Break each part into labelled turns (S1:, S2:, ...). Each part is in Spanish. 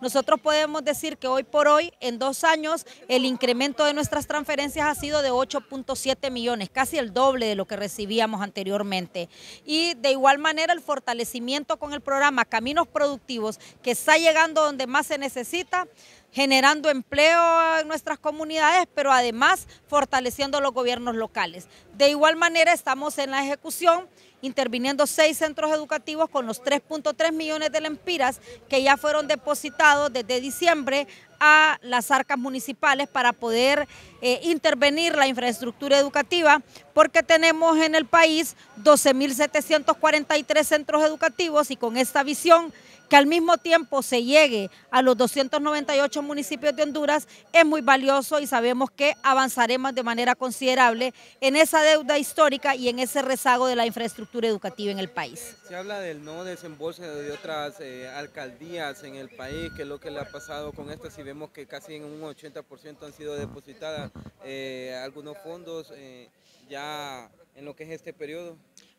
S1: Nosotros podemos decir que hoy por hoy, en dos años, el incremento de nuestras transferencias ha sido de 8.7 millones, casi el doble de lo que recibíamos anteriormente. Y de igual manera, el fortalecimiento con el programa Caminos Productivos, que está llegando donde más se necesita, generando empleo en nuestras comunidades, pero además fortaleciendo los gobiernos locales. De igual manera estamos en la ejecución interviniendo seis centros educativos con los 3.3 millones de lempiras que ya fueron depositados desde diciembre a las arcas municipales para poder eh, intervenir la infraestructura educativa, porque tenemos en el país 12.743 centros educativos y con esta visión que al mismo tiempo se llegue a los 298 municipios de Honduras es muy valioso y sabemos que avanzaremos de manera considerable en esa deuda histórica y en ese rezago de la infraestructura educativa en el país.
S2: Se habla del no desembolso de otras eh, alcaldías en el país, que es lo que le ha pasado con estas si vemos que casi en un 80% han sido depositadas eh, algunos fondos eh, ya en lo que es este periodo.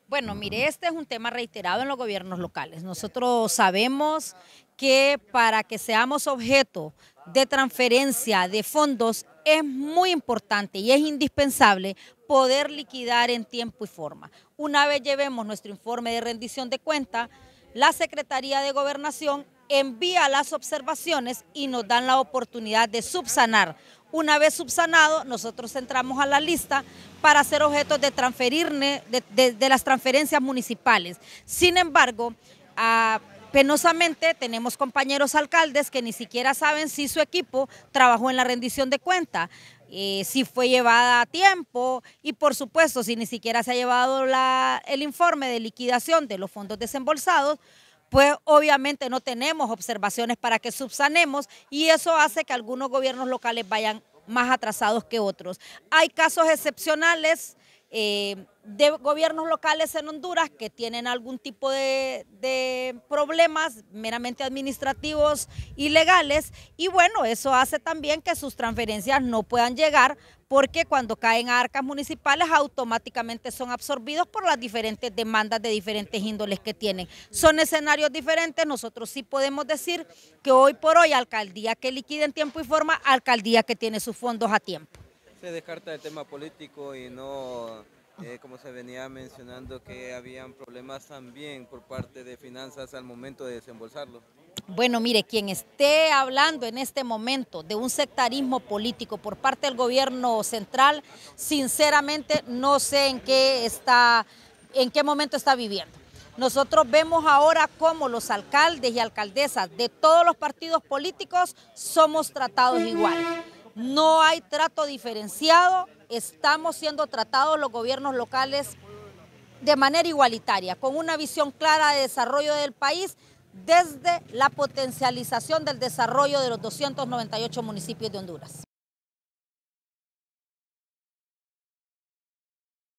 S1: Bueno, mire, este es un tema reiterado en los gobiernos locales. Nosotros sabemos que para que seamos objeto de transferencia de fondos es muy importante y es indispensable poder liquidar en tiempo y forma. Una vez llevemos nuestro informe de rendición de cuenta, la Secretaría de Gobernación envía las observaciones y nos dan la oportunidad de subsanar. Una vez subsanado, nosotros entramos a la lista para ser objeto de, transferirne de, las transferencias municipales. Sin embargo, ah, penosamente tenemos compañeros alcaldes que ni siquiera saben si su equipo trabajó en la rendición de cuenta. Eh, si fue llevada a tiempo y por supuesto si ni siquiera se ha llevado el informe de liquidación de los fondos desembolsados, pues obviamente no tenemos observaciones para que subsanemos y eso hace que algunos gobiernos locales vayan más atrasados que otros. Hay casos excepcionales eh, de gobiernos locales en Honduras que tienen algún tipo de, problemas meramente administrativos y legales y bueno, eso hace también que sus transferencias no puedan llegar porque cuando caen a arcas municipales automáticamente son absorbidos por las diferentes demandas de diferentes índoles que tienen. Son escenarios diferentes, nosotros sí podemos decir que hoy por hoy alcaldía que liquide en tiempo y forma, alcaldía que tiene sus fondos a tiempo
S2: descarta el tema político y no, eh, como se venía mencionando, que habían problemas también por parte de finanzas al momento de desembolsarlo.
S1: Bueno, mire, quien esté hablando en este momento de un sectarismo político por parte del gobierno central, sinceramente no sé en qué está, en qué momento está viviendo. Nosotros vemos ahora cómo los alcaldes y alcaldesas de todos los partidos políticos somos tratados igual no hay trato diferenciado, estamos siendo tratados los gobiernos locales de manera igualitaria, con una visión clara de desarrollo del país desde la potencialización del desarrollo de los 298 municipios de Honduras.